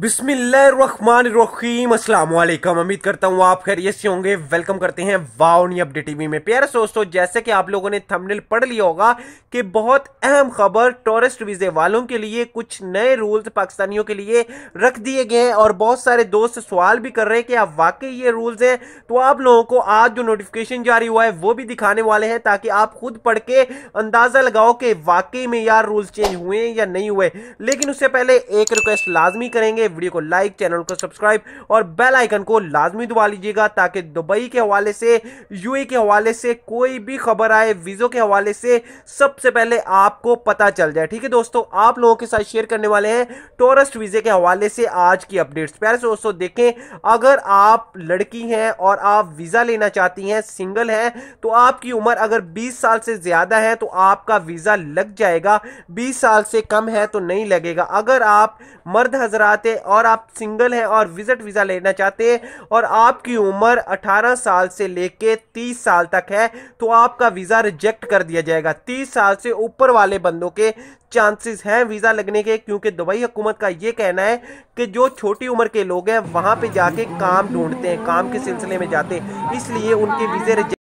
बिस्मिल्लाम उम्मीद करता हूँ आप खैरियत से होंगे वेलकम करते हैं वाओनी अपडेट टीवी में प्यारे दोस्तों जैसे कि आप लोगों ने थंबनेल पढ़ लिया होगा कि बहुत अहम खबर टूरिस्ट वीज़े वालों के लिए कुछ नए रूल्स पाकिस्तानियों के लिए रख दिए गए हैं और बहुत सारे दोस्त सवाल भी कर रहे हैं कि आप वाकई ये रूल्स हैं तो आप लोगों को आज जो नोटिफिकेशन जारी हुआ है वो भी दिखाने वाले हैं ताकि आप खुद पढ़ के अंदाज़ा लगाओ कि वाकई में यार रूल्स चेंज हुए हैं या नहीं हुए लेकिन उससे पहले एक रिक्वेस्ट लाजमी करेंगे करेंगे वीडियो को लाइक चैनल को सब्सक्राइब और बेल आइकन को लाजमी दबा लीजिएगा ताकि दुबई के हवाले से यूए के हवाले से कोई भी खबर आए वीजो के हवाले से सबसे पहले आपको पता चल जाए ठीक है दोस्तों आप लोगों के साथ शेयर करने वाले हैं टोरस्ट वीज़े के हवाले से आज की अपडेट्स से दोस्तों देखें अगर आप लड़की हैं और आप वीज़ा लेना चाहती हैं सिंगल हैं तो आपकी उम्र अगर 20 साल से ज़्यादा है तो आपका वीज़ा लग जाएगा 20 साल से कम है तो नहीं लगेगा अगर आप मर्द हजरात चाहिए और आप सिंगल हैं और विजिट वीज़ा लेना चाहते हैं और आपकी उम्र 18 साल से लेके 30 साल तक है तो आपका वीज़ा रिजेक्ट कर दिया जाएगा 30 साल से ऊपर वाले बंदों के चांसेस हैं वीज़ा लगने के क्योंकि दुबई हुकूमत का ये कहना है कि जो छोटी उम्र के लोग हैं वहाँ पर जाके काम ढूंढते हैं काम के सिलसिले में जाते हैं इसलिए उनके वीज़े